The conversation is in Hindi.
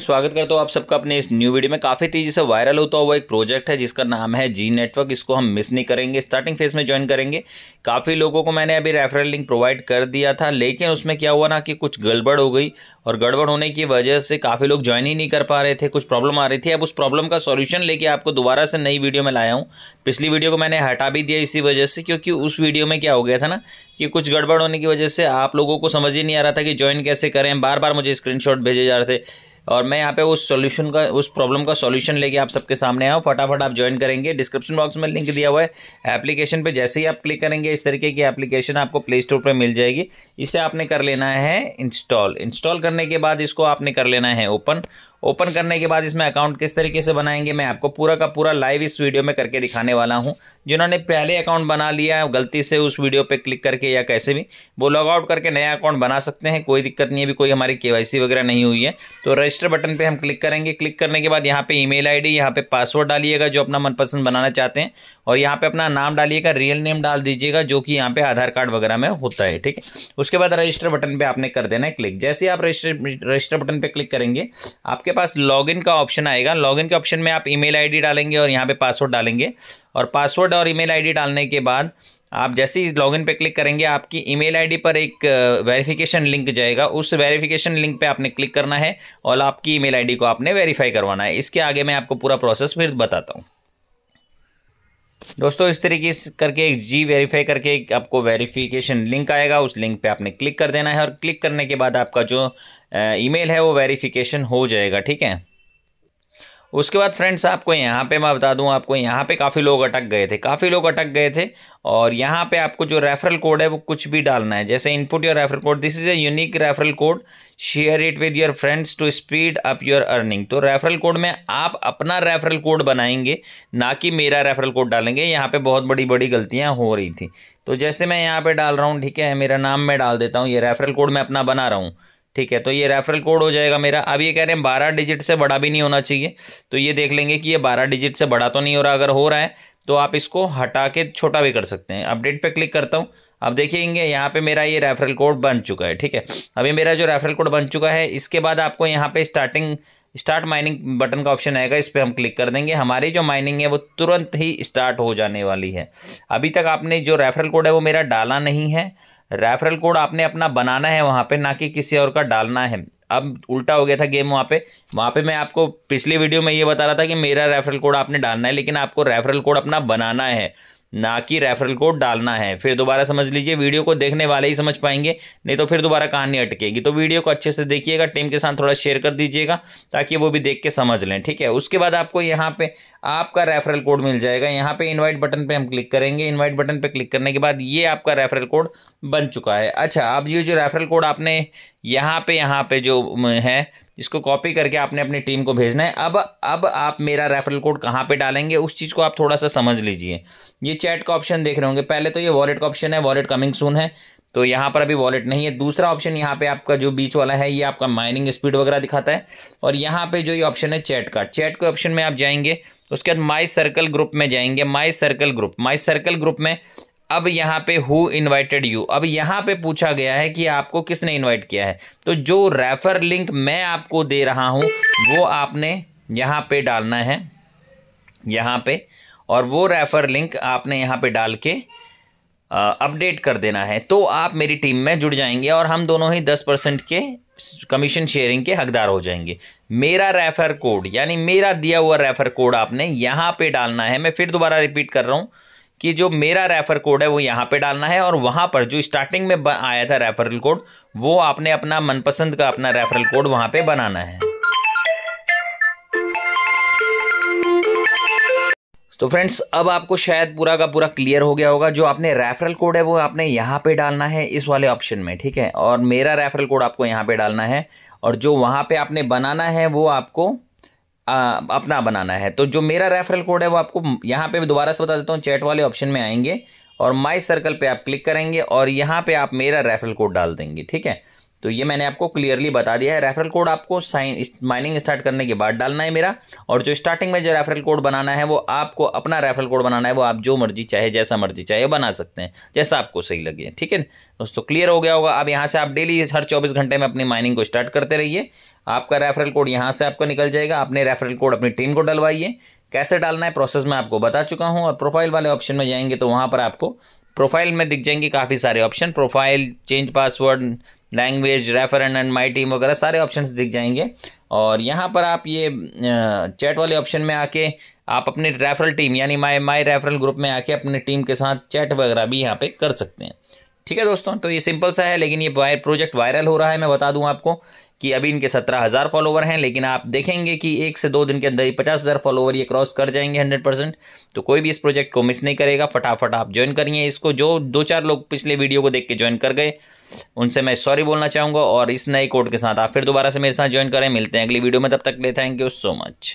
स्वागत करता हूँ आप सबका अपने इस न्यू वीडियो में काफ़ी तेजी से वायरल होता हुआ एक प्रोजेक्ट है जिसका नाम है जी नेटवर्क इसको हम मिस नहीं करेंगे स्टार्टिंग फेज में ज्वाइन करेंगे काफ़ी लोगों को मैंने अभी रेफरल लिंक प्रोवाइड कर दिया था लेकिन उसमें क्या हुआ ना कि कुछ गड़बड़ हो गई और गड़बड़ होने की वजह से काफ़ी लोग ज्वाइन ही नहीं कर पा रहे थे कुछ प्रॉब्लम आ रही थी अब उस प्रॉब्लम का सॉल्यूशन लेके आपको दोबारा से नई वीडियो में लाया हूँ पिछली वीडियो को मैंने हटा भी दिया इसी वजह से क्योंकि उस वीडियो में क्या हो गया था ना कि कुछ गड़बड़ होने की वजह से आप लोगों को समझ ही नहीं आ रहा था कि ज्वाइन कैसे करें बार बार मुझे स्क्रीन भेजे जा रहे थे और मैं यहाँ पे उस सॉल्यूशन का उस प्रॉब्लम का सॉल्यूशन लेके आप सबके सामने आओ फटाफट आप ज्वाइन करेंगे डिस्क्रिप्शन बॉक्स में लिंक दिया हुआ है एप्लीकेशन पे जैसे ही आप क्लिक करेंगे इस तरीके की एप्लीकेशन आपको प्ले स्टोर पर मिल जाएगी इसे आपने कर लेना है इंस्टॉल इंस्टॉल करने के बाद इसको आपने कर लेना है ओपन ओपन करने के बाद इसमें अकाउंट किस तरीके से बनाएंगे मैं आपको पूरा का पूरा लाइव इस वीडियो में करके दिखाने वाला हूँ जिन्होंने पहले अकाउंट बना लिया गलती से उस वीडियो पर क्लिक करके या कैसे भी वो लॉगआउट करके नया अकाउंट बना सकते हैं कोई दिक्कत नहीं है अभी कोई हमारी के वगैरह नहीं हुई है तो रजिस्टर बटन पर हम क्लिक करेंगे क्लिक करने के बाद यहाँ पर ई मेल यहाँ पर पासवर्ड डालिएगा जो अपना मनपसंद बनाना चाहते हैं और यहाँ पर अपना नाम डालिएगा रियल नेम डाल दीजिएगा जो कि यहाँ पर आधार कार्ड वगैरह में होता है ठीक है उसके बाद रजिस्टर बटन पर आपने कर देना है क्लिक जैसे आप रजिस्टर रजिस्टर बटन पर क्लिक करेंगे आपके पास लॉगिन का ऑप्शन आएगा लॉगिन के ऑप्शन में आप ईमेल आईडी डालेंगे और यहाँ पे पासवर्ड डालेंगे और पासवर्ड और ईमेल आईडी डालने के बाद आप जैसे ही लॉगिन पे क्लिक करेंगे आपकी ईमेल आईडी पर एक वेरिफिकेशन uh, लिंक जाएगा उस वेरिफिकेशन लिंक पे आपने क्लिक करना है और आपकी ईमेल आईडी को आपने वेरीफाई करवाना है इसके आगे मैं आपको पूरा प्रोसेस फिर बताता हूँ दोस्तों इस तरीके से करके एक जी वेरीफाई करके एक आपको वेरिफिकेशन लिंक आएगा उस लिंक पे आपने क्लिक कर देना है और क्लिक करने के बाद आपका जो ईमेल है वो वेरिफिकेशन हो जाएगा ठीक है उसके बाद फ्रेंड्स आपको यहाँ पे मैं बता दूँ आपको यहाँ पे काफ़ी लोग अटक गए थे काफ़ी लोग अटक गए थे और यहाँ पे आपको जो रेफरल कोड है वो कुछ भी डालना है जैसे input your referral code this is a unique referral code share it with your friends to speed up your earning तो रेफरल कोड में आप अपना रेफरल कोड बनाएंगे ना कि मेरा रेफरल कोड डालेंगे यहाँ पर बहुत बड़ी बड़ी गलतियाँ हो रही थी तो जैसे मैं यहाँ पर डाल रहा हूँ ठीक है मेरा नाम मैं डाल देता हूँ ये रेफरल कोड मैं अपना बना रहा हूँ ठीक है तो ये रेफरल कोड हो जाएगा मेरा अब ये कह रहे हैं बारह डिजिट से बड़ा भी नहीं होना चाहिए तो ये देख लेंगे कि ये बारह डिजिट से बड़ा तो नहीं हो रहा अगर हो रहा है तो आप इसको हटा के छोटा भी कर सकते हैं अपडेट पे क्लिक करता हूँ अब देखेंगे यहाँ पे मेरा ये रेफरल कोड बन चुका है ठीक है अभी मेरा जो रेफरल कोड बन चुका है इसके बाद आपको यहाँ पे स्टार्टिंग स्टार्ट माइनिंग बटन का ऑप्शन आएगा इस पर हम क्लिक कर देंगे हमारी जो माइनिंग है वो तुरंत ही स्टार्ट हो जाने वाली है अभी तक आपने जो रेफरल कोड है वो मेरा डाला नहीं है रेफरल कोड आपने अपना बनाना है वहाँ पे ना कि किसी और का डालना है अब उल्टा हो गया था गेम वहाँ पे वहाँ पे मैं आपको पिछले वीडियो में ये बता रहा था कि मेरा रेफरल कोड आपने डालना है लेकिन आपको रेफरल कोड अपना बनाना है ना कि रेफरल कोड डालना है फिर दोबारा समझ लीजिए वीडियो को देखने वाले ही समझ पाएंगे नहीं तो फिर दोबारा कहानी अटकेगी तो वीडियो को अच्छे से देखिएगा टीम के साथ थोड़ा शेयर कर दीजिएगा ताकि वो भी देख के समझ लें ठीक है उसके बाद आपको यहाँ पे आपका रेफरल कोड मिल जाएगा यहाँ पे इन्वाइट बटन पे हम क्लिक करेंगे इन्वाइट बटन पे क्लिक करने के बाद ये आपका रेफरल कोड बन चुका है अच्छा अब ये जो रेफरल कोड आपने यहाँ पे यहाँ पे जो है इसको कॉपी करके आपने अपनी टीम को भेजना है अब अब आप मेरा रेफरल कोड कहाँ पे डालेंगे उस चीज़ को आप थोड़ा सा समझ लीजिए ये चैट का ऑप्शन देख रहे होंगे पहले तो ये वॉलेट का ऑप्शन है वॉलेट कमिंग सून है तो यहाँ पर अभी वॉलेट नहीं है दूसरा ऑप्शन यहाँ पे आपका जो बीच वाला है ये आपका माइनिंग स्पीड वगैरह दिखाता है और यहाँ पे जो ये ऑप्शन है चैट का चैट के ऑप्शन में आप जाएंगे उसके बाद माई सर्कल ग्रुप में जाएंगे my circle group my circle group में अब यहाँ पे हु इन्वाइटेड यू अब यहाँ पे पूछा गया है कि आपको किसने इन्वाइट किया है तो जो रेफर लिंक मैं आपको दे रहा हूँ वो आपने यहाँ पे डालना है यहाँ पे और वो रेफर लिंक आपने यहाँ पे डाल के अपडेट कर देना है तो आप मेरी टीम में जुड़ जाएंगे और हम दोनों ही दस परसेंट के कमीशन शेयरिंग के हकदार हो जाएंगे मेरा रेफर कोड यानी मेरा दिया हुआ रेफर कोड आपने यहाँ पे डालना है मैं फिर दोबारा रिपीट कर रहा हूँ कि जो मेरा रेफ़र कोड है वो यहाँ पे डालना है और वहाँ पर जो स्टार्टिंग में आया था रेफ़रल कोड वो आपने अपना मनपसंद का अपना रेफ़रल कोड वहाँ पे बनाना है तो फ्रेंड्स अब आपको शायद पूरा का पूरा क्लियर हो गया होगा जो आपने रेफरल कोड है वो आपने यहाँ पे डालना है इस वाले ऑप्शन में ठीक है और मेरा रेफरल कोड आपको यहाँ पे डालना है और जो वहाँ पे आपने बनाना है वो आपको आ, अपना बनाना है तो जो मेरा रेफरल कोड है वो आपको यहाँ पे दोबारा से बता देता हूँ चैट वाले ऑप्शन में आएंगे और माई सर्कल पे आप क्लिक करेंगे और यहाँ पे आप मेरा रेफरल कोड डाल देंगे ठीक है तो ये मैंने आपको क्लियरली बता दिया है रेफरल कोड आपको साइन माइनिंग स्टार्ट करने के बाद डालना है मेरा और जो स्टार्टिंग में जो रेफरल कोड बनाना है वो आपको अपना रेफरल कोड बनाना है वो आप जो मर्जी चाहे जैसा मर्जी चाहे बना सकते हैं जैसा आपको सही लगे ठीक है दोस्तों क्लियर हो गया होगा अब यहाँ से आप डेली हर चौबीस घंटे में अपनी माइनिंग को स्टार्ट करते रहिए आपका रेफरल कोड यहाँ से आपका निकल जाएगा अपने रेफरल कोड अपनी टीम को डलवाइए कैसे डालना है प्रोसेस मैं आपको बता चुका हूँ और प्रोफाइल वाले ऑप्शन में जाएंगे तो वहाँ पर आपको प्रोफाइल में दिख जाएंगे काफ़ी सारे option profile change password language refer and my team वगैरह सारे ऑप्शन दिख जाएंगे और यहाँ पर आप ये चैट वाले ऑप्शन में आके आप अपनी रेफरल टीम यानी माई माई रेफरल ग्रुप में आके अपनी टीम के साथ चैट वगैरह भी यहाँ पे कर सकते हैं ठीक है दोस्तों तो ये सिंपल सा है लेकिन ये वायर प्रोजेक्ट वायरल हो रहा है मैं बता दूं आपको कि अभी इनके सत्रह हज़ार फॉलोवर हैं लेकिन आप देखेंगे कि एक से दो दिन के अंदर ही पचास हज़ार फॉलोवर ये क्रॉस कर जाएंगे हंड्रेड परसेंट तो कोई भी इस प्रोजेक्ट को मिस नहीं करेगा फटाफट आप ज्वाइन करिए इसको जो दो चार लोग पिछले वीडियो को देख के ज्वाइन कर गए उनसे मैं सॉरी बोलना चाहूँगा और इस नए कोड के साथ आप फिर दोबारा से मेरे साथ ज्वाइन करें मिलते हैं अगली वीडियो में तब तक ले थैंक यू सो मच